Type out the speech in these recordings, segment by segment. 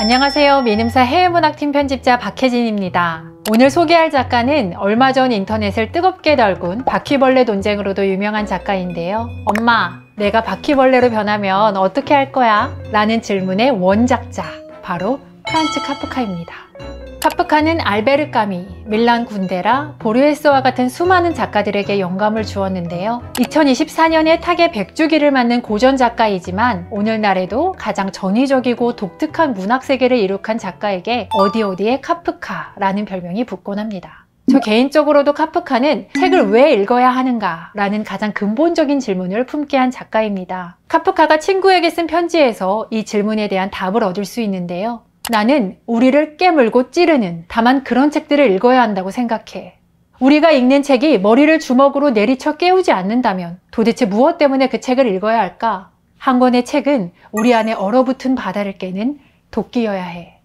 안녕하세요. 미음사 해외문학팀 편집자 박혜진입니다. 오늘 소개할 작가는 얼마 전 인터넷을 뜨겁게 달군 바퀴벌레 논쟁으로도 유명한 작가인데요. 엄마, 내가 바퀴벌레로 변하면 어떻게 할 거야? 라는 질문의 원작자, 바로 프란츠 카프카입니다. 카프카는 알베르 까미, 밀란 군데라, 보류에스와 같은 수많은 작가들에게 영감을 주었는데요. 2024년에 타계 100주기를 맞는 고전 작가이지만 오늘날에도 가장 전위적이고 독특한 문학 세계를 이룩한 작가에게 어디 어디에 카프카라는 별명이 붙곤 합니다. 저 개인적으로도 카프카는 책을 왜 읽어야 하는가? 라는 가장 근본적인 질문을 품게 한 작가입니다. 카프카가 친구에게 쓴 편지에서 이 질문에 대한 답을 얻을 수 있는데요. 나는 우리를 깨물고 찌르는 다만 그런 책들을 읽어야 한다고 생각해. 우리가 읽는 책이 머리를 주먹으로 내리쳐 깨우지 않는다면 도대체 무엇 때문에 그 책을 읽어야 할까? 한 권의 책은 우리 안에 얼어붙은 바다를 깨는 도끼여야 해.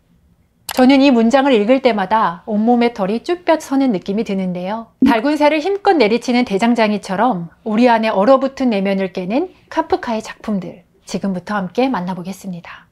저는 이 문장을 읽을 때마다 온몸에 털이 쭈뼛 서는 느낌이 드는데요. 달군새를 힘껏 내리치는 대장장이처럼 우리 안에 얼어붙은 내면을 깨는 카프카의 작품들. 지금부터 함께 만나보겠습니다.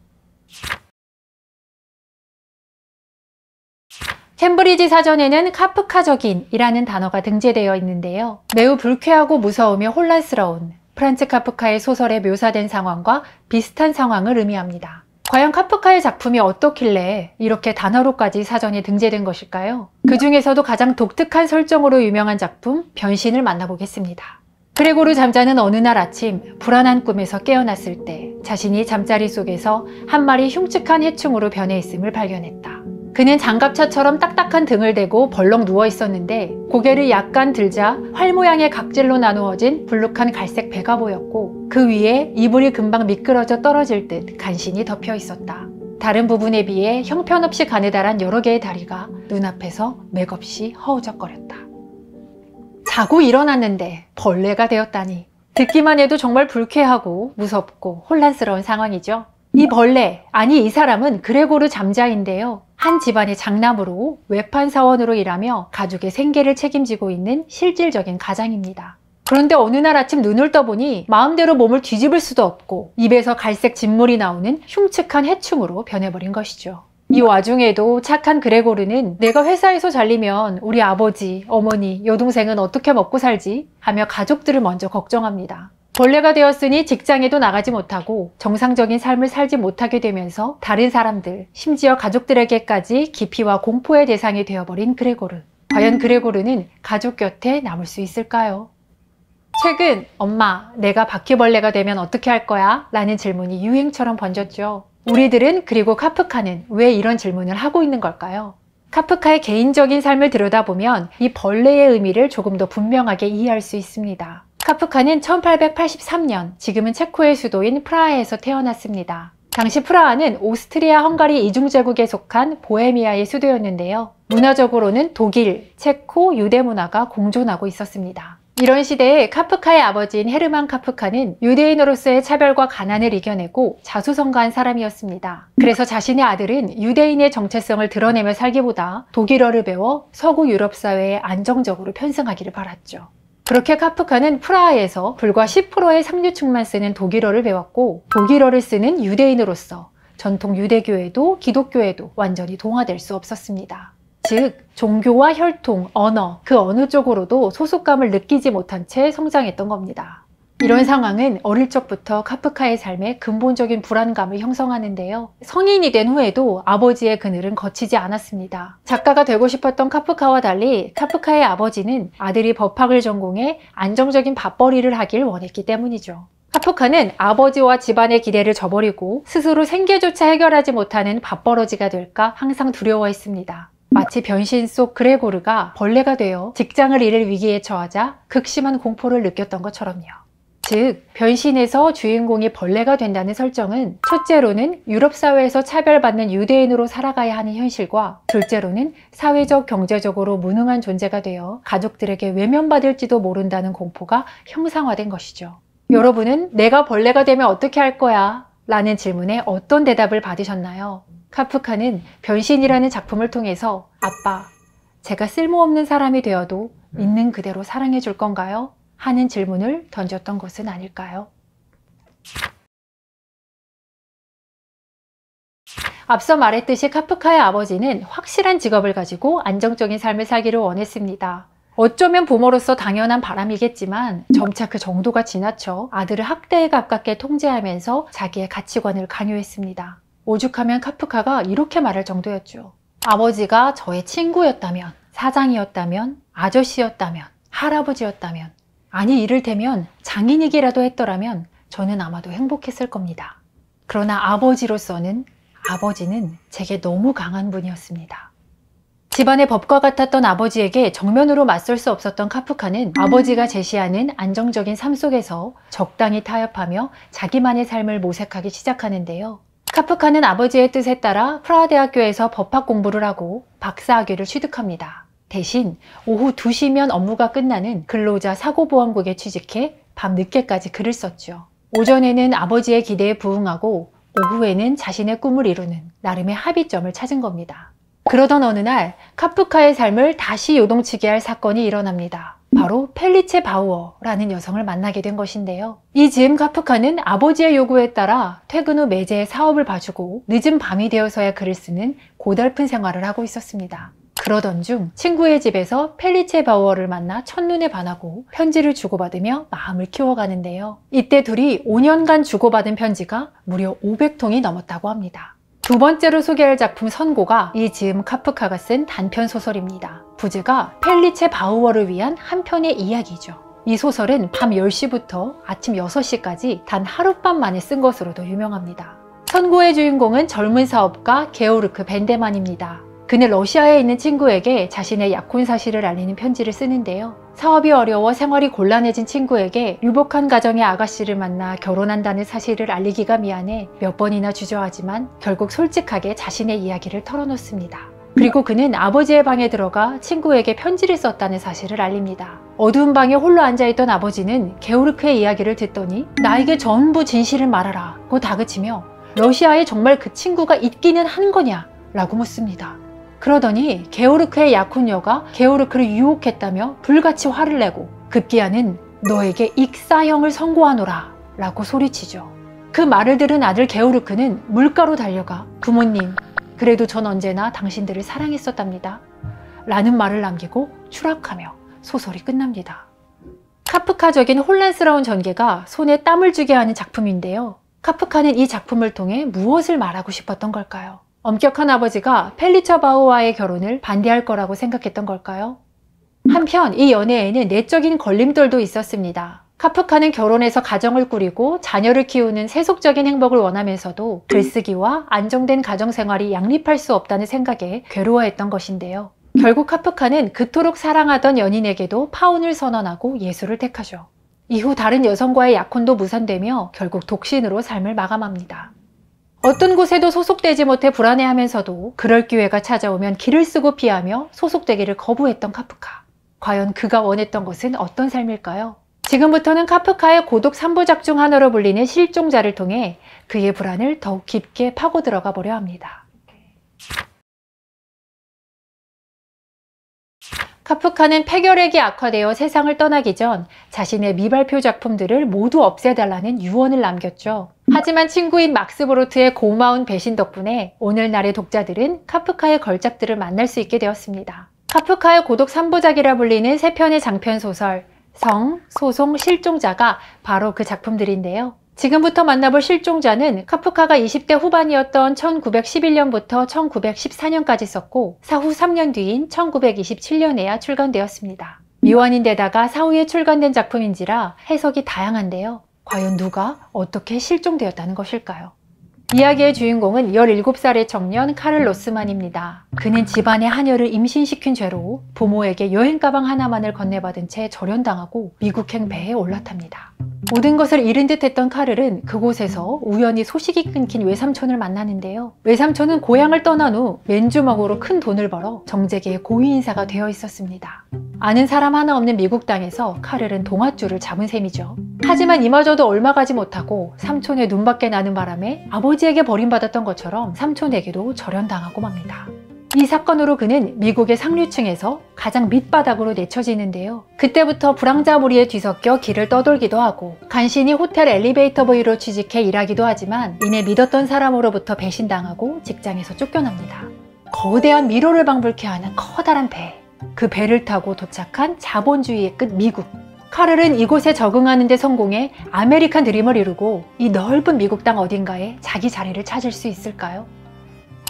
캠브리지 사전에는 카프카적인이라는 단어가 등재되어 있는데요. 매우 불쾌하고 무서우며 혼란스러운 프란츠 카프카의 소설에 묘사된 상황과 비슷한 상황을 의미합니다. 과연 카프카의 작품이 어떻길래 이렇게 단어로까지 사전에 등재된 것일까요? 그 중에서도 가장 독특한 설정으로 유명한 작품 변신을 만나보겠습니다. 그레고르 잠자는 어느 날 아침 불안한 꿈에서 깨어났을 때 자신이 잠자리 속에서 한 마리 흉측한 해충으로 변해 있음을 발견했다. 그는 장갑차처럼 딱딱한 등을 대고 벌렁 누워 있었는데 고개를 약간 들자 활 모양의 각질로 나누어진 불룩한 갈색 배가 보였고 그 위에 이불이 금방 미끄러져 떨어질 듯 간신히 덮여 있었다. 다른 부분에 비해 형편없이 가느다란 여러 개의 다리가 눈앞에서 맥없이 허우적거렸다. 자고 일어났는데 벌레가 되었다니 듣기만 해도 정말 불쾌하고 무섭고 혼란스러운 상황이죠. 이 벌레, 아니 이 사람은 그레고르 잠자인데요. 한 집안의 장남으로 외판 사원으로 일하며 가족의 생계를 책임지고 있는 실질적인 가장입니다. 그런데 어느 날 아침 눈을 떠보니 마음대로 몸을 뒤집을 수도 없고 입에서 갈색 진물이 나오는 흉측한 해충으로 변해버린 것이죠. 이 와중에도 착한 그레고르는 내가 회사에서 잘리면 우리 아버지, 어머니, 여동생은 어떻게 먹고 살지 하며 가족들을 먼저 걱정합니다. 벌레가 되었으니 직장에도 나가지 못하고 정상적인 삶을 살지 못하게 되면서 다른 사람들, 심지어 가족들에게까지 기피와 공포의 대상이 되어버린 그레고르. 과연 그레고르는 가족 곁에 남을 수 있을까요? 최근 엄마, 내가 바퀴벌레가 되면 어떻게 할 거야? 라는 질문이 유행처럼 번졌죠. 우리들은 그리고 카프카는 왜 이런 질문을 하고 있는 걸까요? 카프카의 개인적인 삶을 들여다보면 이 벌레의 의미를 조금 더 분명하게 이해할 수 있습니다. 카프카는 1883년 지금은 체코의 수도인 프라하에서 태어났습니다. 당시 프라하는 오스트리아 헝가리 이중제국에 속한 보헤미아의 수도였는데요. 문화적으로는 독일, 체코, 유대 문화가 공존하고 있었습니다. 이런 시대에 카프카의 아버지인 헤르만 카프카는 유대인으로서의 차별과 가난을 이겨내고 자수성가한 사람이었습니다. 그래서 자신의 아들은 유대인의 정체성을 드러내며 살기보다 독일어를 배워 서구 유럽 사회에 안정적으로 편승하기를 바랐죠. 그렇게 카프카는 프라하에서 불과 10%의 상류층만 쓰는 독일어를 배웠고 독일어를 쓰는 유대인으로서 전통 유대교에도 기독교에도 완전히 동화될 수 없었습니다. 즉 종교와 혈통, 언어 그 어느 쪽으로도 소속감을 느끼지 못한 채 성장했던 겁니다. 이런 상황은 어릴 적부터 카프카의 삶에 근본적인 불안감을 형성하는데요. 성인이 된 후에도 아버지의 그늘은 거치지 않았습니다. 작가가 되고 싶었던 카프카와 달리 카프카의 아버지는 아들이 법학을 전공해 안정적인 밥벌이를 하길 원했기 때문이죠. 카프카는 아버지와 집안의 기대를 저버리고 스스로 생계조차 해결하지 못하는 밥벌어지가 될까 항상 두려워했습니다. 마치 변신 속 그레고르가 벌레가 되어 직장을 잃을 위기에 처하자 극심한 공포를 느꼈던 것처럼요. 즉 변신해서 주인공이 벌레가 된다는 설정은 첫째로는 유럽 사회에서 차별받는 유대인으로 살아가야 하는 현실과 둘째로는 사회적 경제적으로 무능한 존재가 되어 가족들에게 외면받을지도 모른다는 공포가 형상화된 것이죠. 여러분은 내가 벌레가 되면 어떻게 할 거야? 라는 질문에 어떤 대답을 받으셨나요? 카프카는 변신이라는 작품을 통해서 아빠, 제가 쓸모없는 사람이 되어도 네. 있는 그대로 사랑해 줄 건가요? 하는 질문을 던졌던 것은 아닐까요? 앞서 말했듯이 카프카의 아버지는 확실한 직업을 가지고 안정적인 삶을 살기를 원했습니다. 어쩌면 부모로서 당연한 바람이겠지만 점차 그 정도가 지나쳐 아들을 학대에 가깝게 통제하면서 자기의 가치관을 강요했습니다. 오죽하면 카프카가 이렇게 말할 정도였죠. 아버지가 저의 친구였다면, 사장이었다면, 아저씨였다면, 할아버지였다면 아니 이를테면 장인이기라도 했더라면 저는 아마도 행복했을 겁니다. 그러나 아버지로서는 아버지는 제게 너무 강한 분이었습니다. 집안의 법과 같았던 아버지에게 정면으로 맞설 수 없었던 카프카는 아버지가 제시하는 안정적인 삶 속에서 적당히 타협하며 자기만의 삶을 모색하기 시작하는데요. 카프카는 아버지의 뜻에 따라 프라하 대학교에서 법학 공부를 하고 박사학위를 취득합니다. 대신 오후 2시면 업무가 끝나는 근로자 사고보험국에 취직해 밤 늦게까지 글을 썼죠. 오전에는 아버지의 기대에 부응하고 오후에는 자신의 꿈을 이루는 나름의 합의점을 찾은 겁니다. 그러던 어느 날 카프카의 삶을 다시 요동치게 할 사건이 일어납니다. 바로 펠리체 바우어라는 여성을 만나게 된 것인데요. 이 즈음 카프카는 아버지의 요구에 따라 퇴근 후 매제의 사업을 봐주고 늦은 밤이 되어서야 글을 쓰는 고달픈 생활을 하고 있었습니다. 그러던 중 친구의 집에서 펠리체 바워를 만나 첫눈에 반하고 편지를 주고받으며 마음을 키워가는데요. 이때 둘이 5년간 주고받은 편지가 무려 500통이 넘었다고 합니다. 두 번째로 소개할 작품 선고가 이즈음 카프카가 쓴 단편 소설입니다. 부제가 펠리체 바우어를 위한 한 편의 이야기죠. 이 소설은 밤 10시부터 아침 6시까지 단 하룻밤 만에 쓴 것으로도 유명합니다. 선고의 주인공은 젊은 사업가 게오르크 벤데만입니다. 그는 러시아에 있는 친구에게 자신의 약혼 사실을 알리는 편지를 쓰는데요. 사업이 어려워 생활이 곤란해진 친구에게 유복한 가정의 아가씨를 만나 결혼한다는 사실을 알리기가 미안해 몇 번이나 주저하지만 결국 솔직하게 자신의 이야기를 털어놓습니다. 그리고 그는 아버지의 방에 들어가 친구에게 편지를 썼다는 사실을 알립니다. 어두운 방에 홀로 앉아있던 아버지는 게오르크의 이야기를 듣더니 나에게 전부 진실을 말하라 고 다그치며 러시아에 정말 그 친구가 있기는 한 거냐 라고 묻습니다. 그러더니 게오르크의 약혼녀가 게오르크를 유혹했다며 불같이 화를 내고 급기야는 너에게 익사형을 선고하노라 라고 소리치죠. 그 말을 들은 아들 게오르크는 물가로 달려가 부모님 그래도 전 언제나 당신들을 사랑했었답니다. 라는 말을 남기고 추락하며 소설이 끝납니다. 카프카적인 혼란스러운 전개가 손에 땀을 쥐게 하는 작품인데요. 카프카는 이 작품을 통해 무엇을 말하고 싶었던 걸까요? 엄격한 아버지가 펠리차 바우와의 결혼을 반대할 거라고 생각했던 걸까요? 한편 이 연애에는 내적인 걸림돌도 있었습니다. 카프카는 결혼해서 가정을 꾸리고 자녀를 키우는 세속적인 행복을 원하면서도 글쓰기와 안정된 가정생활이 양립할 수 없다는 생각에 괴로워했던 것인데요. 결국 카프카는 그토록 사랑하던 연인에게도 파혼을 선언하고 예술을 택하죠. 이후 다른 여성과의 약혼도 무산되며 결국 독신으로 삶을 마감합니다. 어떤 곳에도 소속되지 못해 불안해하면서도 그럴 기회가 찾아오면 길을 쓰고 피하며 소속되기를 거부했던 카프카. 과연 그가 원했던 것은 어떤 삶일까요? 지금부터는 카프카의 고독 3부작 중 하나로 불리는 실종자를 통해 그의 불안을 더욱 깊게 파고들어가 보려 합니다. 카프카는 폐결핵이 악화되어 세상을 떠나기 전 자신의 미발표 작품들을 모두 없애달라는 유언을 남겼죠. 하지만 친구인 막스보로트의 고마운 배신 덕분에 오늘날의 독자들은 카프카의 걸작들을 만날 수 있게 되었습니다. 카프카의 고독 3부작이라 불리는 세 편의 장편 소설 성, 소송, 실종자가 바로 그 작품들인데요. 지금부터 만나볼 실종자는 카프카가 20대 후반이었던 1911년부터 1914년까지 썼고 사후 3년 뒤인 1927년에야 출간되었습니다. 미완인데다가 사후에 출간된 작품인지라 해석이 다양한데요. 과연 누가 어떻게 실종되었다는 것일까요? 이야기의 주인공은 17살의 청년 카를로스만입니다. 그는 집안의 한녀를 임신시킨 죄로 부모에게 여행가방 하나만을 건네받은 채 절연당하고 미국행 배에 올라탑니다. 모든 것을 잃은 듯 했던 카를은 그곳에서 우연히 소식이 끊긴 외삼촌을 만나는데요. 외삼촌은 고향을 떠난 후 맨주먹으로 큰 돈을 벌어 정재계의 고위인사가 되어 있었습니다. 아는 사람 하나 없는 미국 땅에서 카를은 동아줄을 잡은 셈이죠. 하지만 이마저도 얼마 가지 못하고 삼촌의 눈밖에 나는 바람에 아버지에게 버림받았던 것처럼 삼촌에게도 절연당하고 맙니다. 이 사건으로 그는 미국의 상류층에서 가장 밑바닥으로 내쳐지는데요. 그때부터 불황자 무리에 뒤섞여 길을 떠돌기도 하고 간신히 호텔 엘리베이터 보이로 취직해 일하기도 하지만 이내 믿었던 사람으로부터 배신당하고 직장에서 쫓겨납니다. 거대한 미로를 방불케 하는 커다란 배. 그 배를 타고 도착한 자본주의의 끝 미국. 카를은 이곳에 적응하는 데 성공해 아메리칸 드림을 이루고 이 넓은 미국 땅 어딘가에 자기 자리를 찾을 수 있을까요?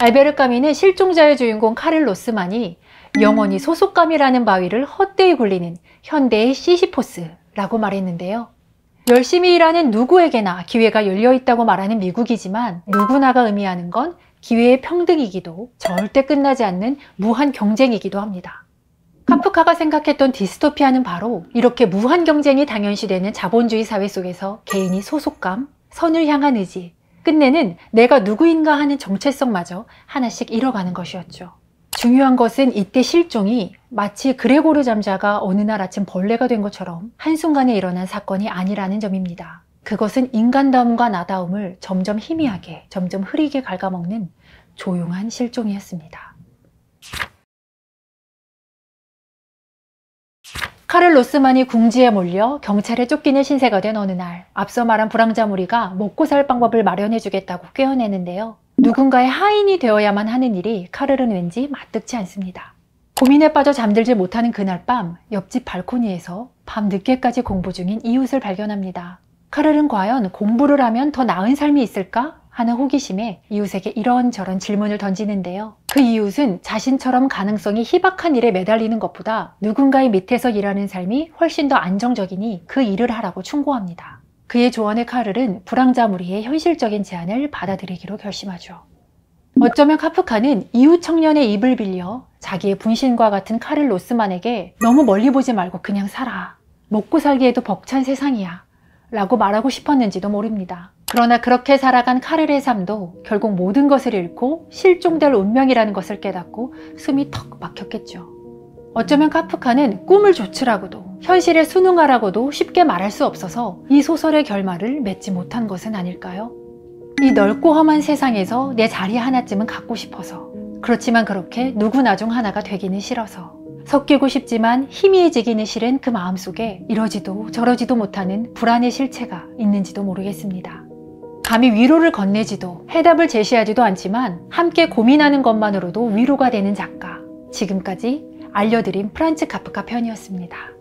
알베르 까미는 실종자의 주인공 카를 로스만이 영원히 소속감이라는 바위를 헛되이 굴리는 현대의 시시포스라고 말했는데요. 열심히 일하는 누구에게나 기회가 열려 있다고 말하는 미국이지만 누구나가 의미하는 건 기회의 평등이기도 절대 끝나지 않는 무한 경쟁이기도 합니다. 카프카가 생각했던 디스토피아는 바로 이렇게 무한 경쟁이 당연시되는 자본주의 사회 속에서 개인이 소속감, 선을 향한 의지, 끝내는 내가 누구인가 하는 정체성마저 하나씩 잃어가는 것이었죠. 중요한 것은 이때 실종이 마치 그레고르 잠자가 어느 날 아침 벌레가 된 것처럼 한순간에 일어난 사건이 아니라는 점입니다. 그것은 인간다움과 나다움을 점점 희미하게, 점점 흐리게 갉아먹는 조용한 실종이었습니다. 카를 로스만이 궁지에 몰려 경찰에 쫓기는 신세가 된 어느 날 앞서 말한 불황자 무리가 먹고 살 방법을 마련해 주겠다고 꾀어내는데요. 누군가의 하인이 되어야만 하는 일이 카를은 왠지 마뜩지 않습니다. 고민에 빠져 잠들지 못하는 그날 밤 옆집 발코니에서 밤 늦게까지 공부 중인 이웃을 발견합니다. 카를은 과연 공부를 하면 더 나은 삶이 있을까? 하는 호기심에 이웃에게 이런저런 질문을 던지는데요. 그 이웃은 자신처럼 가능성이 희박한 일에 매달리는 것보다 누군가의 밑에서 일하는 삶이 훨씬 더 안정적이니 그 일을 하라고 충고합니다. 그의 조언에 카를은 불황자 무리의 현실적인 제안을 받아들이기로 결심하죠. 어쩌면 카프카는 이웃 청년의 입을 빌려 자기의 분신과 같은 카를 로스만에게 너무 멀리 보지 말고 그냥 살아. 먹고 살기에도 벅찬 세상이야. 라고 말하고 싶었는지도 모릅니다. 그러나 그렇게 살아간 카렐의 삶도 결국 모든 것을 잃고 실종될 운명이라는 것을 깨닫고 숨이 턱 막혔겠죠. 어쩌면 카프카는 꿈을 조치라고도 현실에 순응하라고도 쉽게 말할 수 없어서 이 소설의 결말을 맺지 못한 것은 아닐까요? 이 넓고 험한 세상에서 내 자리 하나쯤은 갖고 싶어서 그렇지만 그렇게 누구나 중 하나가 되기는 싫어서 섞이고 싶지만 희미해지기는 싫은 그 마음속에 이러지도 저러지도 못하는 불안의 실체가 있는지도 모르겠습니다. 감히 위로를 건네지도 해답을 제시하지도 않지만 함께 고민하는 것만으로도 위로가 되는 작가 지금까지 알려드린 프란츠 카프카 편이었습니다.